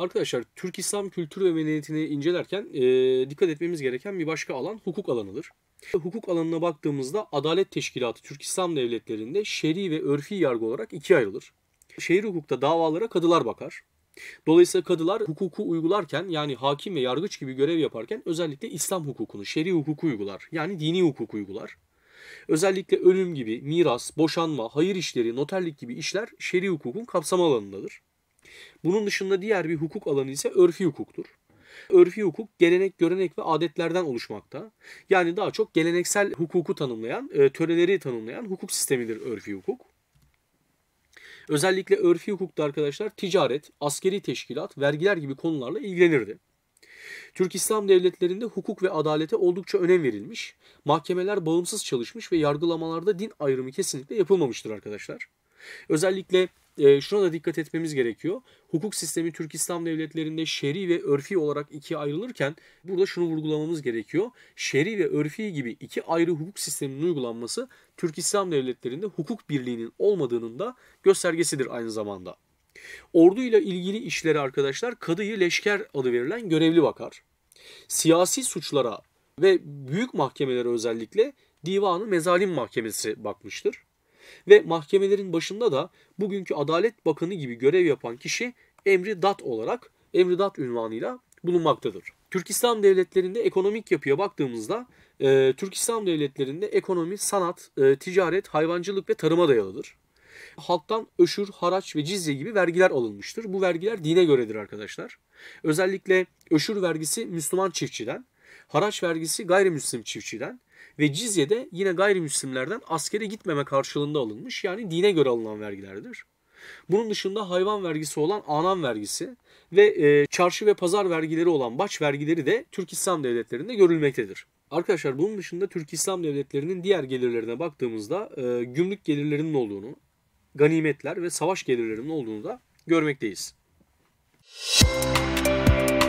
Arkadaşlar Türk İslam kültürü ve medeniyetini incelerken e, dikkat etmemiz gereken bir başka alan hukuk alanıdır. Hukuk alanına baktığımızda Adalet Teşkilatı Türk İslam Devletleri'nde şer'i ve örfi yargı olarak ikiye ayrılır. Şehir hukukta davalara kadılar bakar. Dolayısıyla kadılar hukuku uygularken yani hakim ve yargıç gibi görev yaparken özellikle İslam hukukunu, şer'i hukuku uygular. Yani dini hukuku uygular. Özellikle ölüm gibi, miras, boşanma, hayır işleri, noterlik gibi işler şer'i hukukun kapsam alanındadır. Bunun dışında diğer bir hukuk alanı ise örfi hukuktur. Örfi hukuk gelenek, görenek ve adetlerden oluşmakta. Yani daha çok geleneksel hukuku tanımlayan, e, töreleri tanımlayan hukuk sistemidir örfi hukuk. Özellikle örfi hukukta arkadaşlar ticaret, askeri teşkilat, vergiler gibi konularla ilgilenirdi. Türk İslam devletlerinde hukuk ve adalete oldukça önem verilmiş, mahkemeler bağımsız çalışmış ve yargılamalarda din ayrımı kesinlikle yapılmamıştır arkadaşlar. Özellikle e, şuna da dikkat etmemiz gerekiyor. Hukuk sistemi Türk İslam devletlerinde şer'i ve örfi olarak ikiye ayrılırken burada şunu vurgulamamız gerekiyor. Şer'i ve örfi gibi iki ayrı hukuk sisteminin uygulanması Türk İslam devletlerinde hukuk birliğinin olmadığının da göstergesidir aynı zamanda. Orduyla ilgili işlere arkadaşlar kadıyı leşker adı verilen görevli bakar. Siyasi suçlara ve büyük mahkemelere özellikle divanı mezalim mahkemesi bakmıştır. Ve mahkemelerin başında da bugünkü Adalet Bakanı gibi görev yapan kişi Emri Dat olarak Emri Dat ünvanıyla bulunmaktadır. Türk İslam devletlerinde ekonomik yapıya baktığımızda e, Türk İslam devletlerinde ekonomi, sanat, e, ticaret, hayvancılık ve tarıma dayalıdır. Halktan öşür, haraç ve cizye gibi vergiler alınmıştır. Bu vergiler dine göredir arkadaşlar. Özellikle öşür vergisi Müslüman çiftçiden, haraç vergisi gayrimüslim çiftçiden, ve cizye de yine gayrimüslimlerden askere gitmeme karşılığında alınmış yani dine göre alınan vergilerdir. Bunun dışında hayvan vergisi olan anam vergisi ve e, çarşı ve pazar vergileri olan baç vergileri de Türk İslam devletlerinde görülmektedir. Arkadaşlar bunun dışında Türk İslam devletlerinin diğer gelirlerine baktığımızda e, gümrük gelirlerinin olduğunu, ganimetler ve savaş gelirlerinin olduğunu da görmekteyiz. Müzik